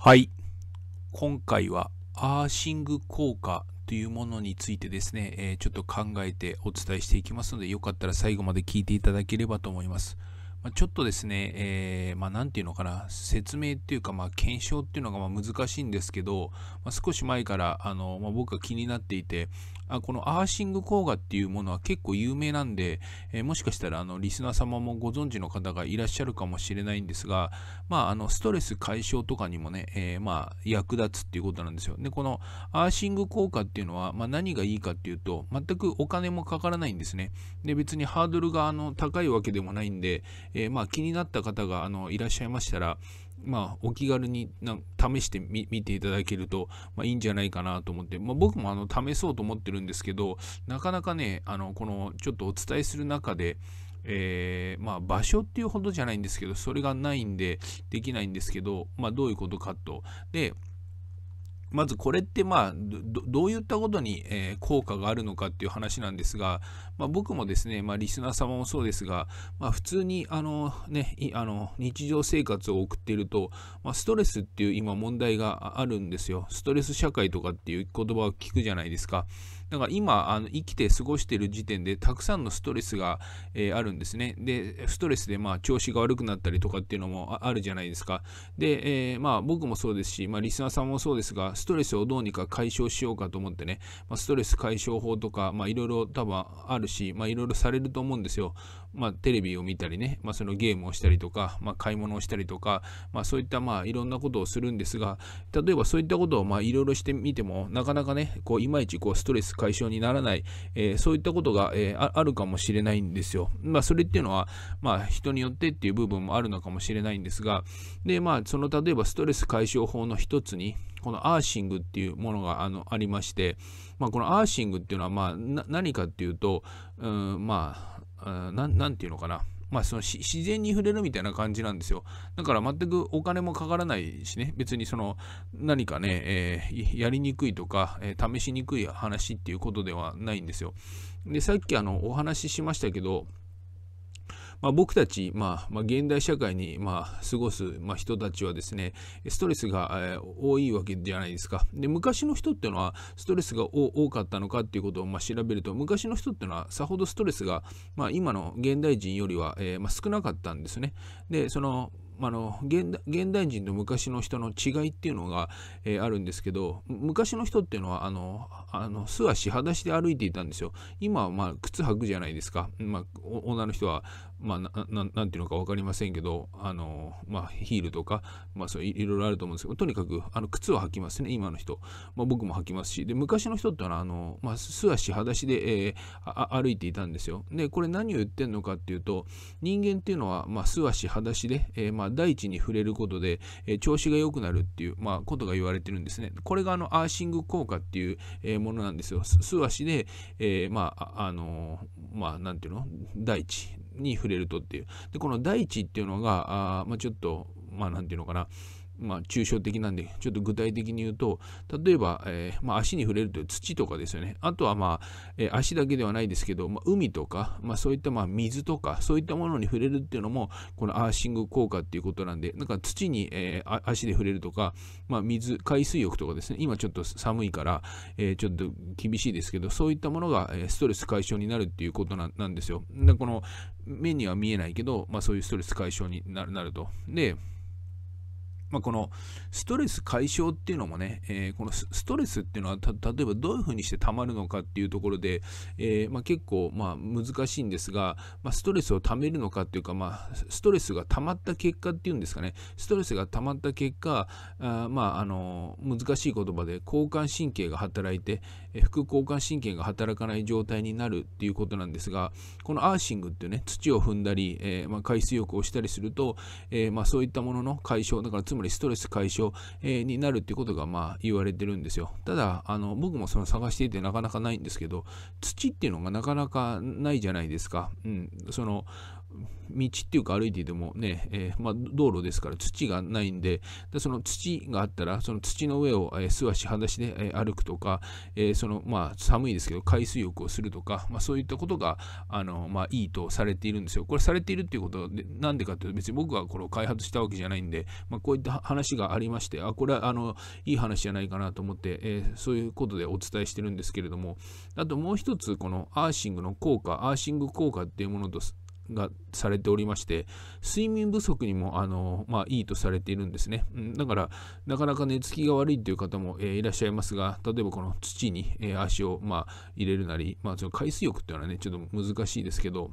はい。今回はアーシング効果というものについてですね、えー、ちょっと考えてお伝えしていきますので、よかったら最後まで聞いていただければと思います。まあ、ちょっとですね、えー、まあ、て言うのかな、説明っていうか、まあ、検証っていうのがま難しいんですけど、まあ、少し前から、あの、ま僕が気になっていて、あこのアーシング効果っていうものは結構有名なんで、えー、もしかしたらあのリスナー様もご存知の方がいらっしゃるかもしれないんですが、まあ、あのストレス解消とかにもね、えー、まあ役立つっていうことなんですよ。で、このアーシング効果っていうのは、まあ、何がいいかっていうと、全くお金もかからないんですね。で、別にハードルがあの高いわけでもないんで、えー、まあ気になった方があのいらっしゃいましたら、まあ、お気軽にな試してみていただけると、まあ、いいんじゃないかなと思って、まあ、僕もあの試そうと思ってるんですけどなかなかねあのこのちょっとお伝えする中で、えー、まあ、場所っていうほどじゃないんですけどそれがないんでできないんですけど、まあ、どういうことかと。でまずこれってまあどういったことに、え効果があるのかっていう話なんですが、まあ、僕もですね、まあ、リスナー様もそうですが、まあ、普通にあの、ね、あの日常生活を送っていると、まストレスっていう今問題があるんですよストレス社会とかっていう言葉を聞くじゃないですか。だから今あの生きて過ごしている時点でたくさんのストレスが、えー、あるんですね。でストレスでまあ調子が悪くなったりとかっていうのもあるじゃないですか。で、えー、まあ僕もそうですし、まあ、リスナーさんもそうですがストレスをどうにか解消しようかと思ってね、まあ、ストレス解消法とかいろいろ多分あるしいろいろされると思うんですよ。まあ、テレビを見たりね、まあ、そのゲームをしたりとか、まあ、買い物をしたりとか、まあ、そういったまあいろんなことをするんですが例えばそういったことをいろいろしてみてもなかなかねこういまいちこうストレス解消にならない、えー、そういったことが、えー、あるかもしれないんですよ。まあ、それっていうのは、まあ、人によってっていう部分もあるのかもしれないんですが、で、まあ、その例えばストレス解消法の一つに、このアーシングっていうものがあのありまして、まあ、このアーシングっていうのは、まあ、何かっていうと、うん、まあ、何て言うのかな。まあ、その自然に触れるみたいな感じなんですよ。だから全くお金もかからないしね、別にその何かね、えー、やりにくいとか、えー、試しにくい話っていうことではないんですよ。で、さっきあのお話ししましたけど、まあ、僕たち、まあ、まあ、現代社会に、まあ、過ごす、まあ、人たちはですね、ストレスが、えー、多いわけじゃないですか。で、昔の人っていうのは、ストレスが多かったのかっていうことを、まあ、調べると、昔の人っていうのは、さほどストレスが、まあ、今の現代人よりは、えー、まあ、少なかったんですね。で、その、あの現代人と昔の人の違いっていうのが、えー、あるんですけど昔の人っていうのはあのあの素足裸足で歩いていたんですよ今はまあ靴履くじゃないですか、まあ、女の人はまあ、なんていうのか分かりませんけど、あの、まあ、ヒールとか、まあ、それいろいろあると思うんですけど、とにかく、あの、靴を履きますね、今の人。まあ、僕も履きますし、で、昔の人ってのは、あの、まあ、素足、裸足で、えー、歩いていたんですよ。で、これ何を言ってんのかっていうと、人間っていうのは、まあ、素足、裸足で、えー、まあ、大地に触れることで、えー、調子が良くなるっていう、まあ、ことが言われてるんですね。これが、あの、アーシング効果っていう、えー、ものなんですよ。素足で、えー、まあ、あの、まあ、なんていうの大地。に触れるとっていう。で、この大地っていうのが、あまあ、ちょっと、まあ、なんていうのかな、まあ、抽象的なんで、ちょっと具体的に言うと、例えば、えー、まあ、足に触れるという土とかですよね。あとは、まあ、えー、足だけではないですけど、まあ、海とか、まあ、そういった、まあ、水とか、そういったものに触れるっていうのも、このアーシング効果っていうことなんで、なんか土に、えー、足で触れるとか、まあ、水、海水浴とかですね、今ちょっと寒いから、えー、ちょっと厳しいですけど、そういったものが、えストレス解消になるっていうことななんですよ。で、この、目には見えないけど、まあ、そういうストレス解消になるなると。で、まあ、このストレス解消っていうのもね、えー、このストレスっていうのは例えばどういうふうにしてたまるのかっていうところで、えー、まあ、結構まあ難しいんですが、まあ、ストレスをためるのかっていうか、まあ、ストレスがたまった結果っていうんですかねストレスがたまった結果あまああの難しい言葉で交感神経が働いて副交感神経が働かない状態になるっていうことなんですがこのアーシングっていうね土を踏んだり、えー、まあ、海水浴をしたりすると、えまあ、そういったものの解消だからつまりもりストレス解消、えー、になるっていうことがまあ言われてるんですよ。ただ、あの僕もその探していてなかなかないんですけど、土っていうのがなかなかないじゃないですか。うん、その道っていうか歩いていてもね、えー、まあ、道路ですから土がないんで、でその土があったら、その土の上を、えー、素足裸足で、えー、歩くとか、えそのまあ、寒いですけど、海水浴をするとか、まあ、そういったことがあの、まあ、いいとされているんですよ。これされているっていうことで、なんでかっていうと、別に僕がこれを開発したわけじゃないんで、まあ、こういった話がありまして、あ、これはあのいい話じゃないかなと思って、えそういうことでお伝えしてるんですけれども、あともう一つ、このアーシングの効果、アーシング効果っていうものと、がされておりまして、睡眠不足にもあの、まあ、いいとされているんですね。だから、なかなか寝つきが悪いという方も、えー、いらっしゃいますが、例えばこの土に、えー、足を、まあ、入れるなり、まあ、その海水浴っていうのはね、ちょっと難しいですけど、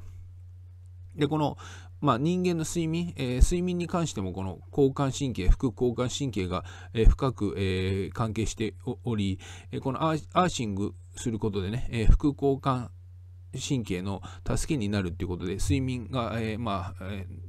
で、この、まあ、人間の睡眠、えー、睡眠に関してもこの交感神経、副交感神経が、えー、深く、えー、関係しており、えこのアーシングすることでね、え副交感神経の助けになるということで睡眠が、えー、まあ、えー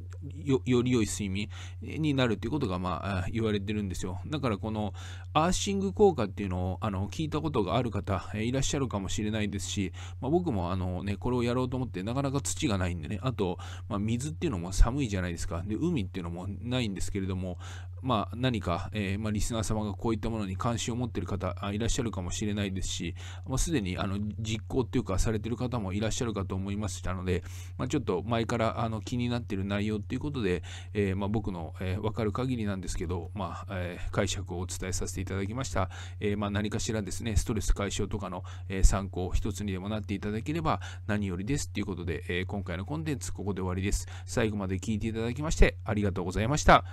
より良い睡眠になるということが、まあ、言われてるんですよ。だからこのアーシング効果っていうのをあの聞いたことがある方、えいらっしゃるかもしれないですし、まあ、僕もあの、ね、これをやろうと思ってなかなか土がないんでね、あと、まあ、水っていうのも寒いじゃないですか、で海っていうのもないんですけれども、まあ、何か、えー、まあ、リスナー様がこういったものに関心を持っている方いらっしゃるかもしれないですし、まあ、すでにあの実行っていうかされてる方もいらっしゃるかと思いましたので、まあ、ちょっと前からあの気になっている内容ということで、えー、まあ、僕の、えー、分かる限りなんですけど、まあえー、解釈をお伝えさせていただきました、えまあ、何かしらですねストレス解消とかの、え参考一つにでもなっていただければ何よりですということで、え今回のコンテンツここで終わりです最後まで聞いていただきましてありがとうございました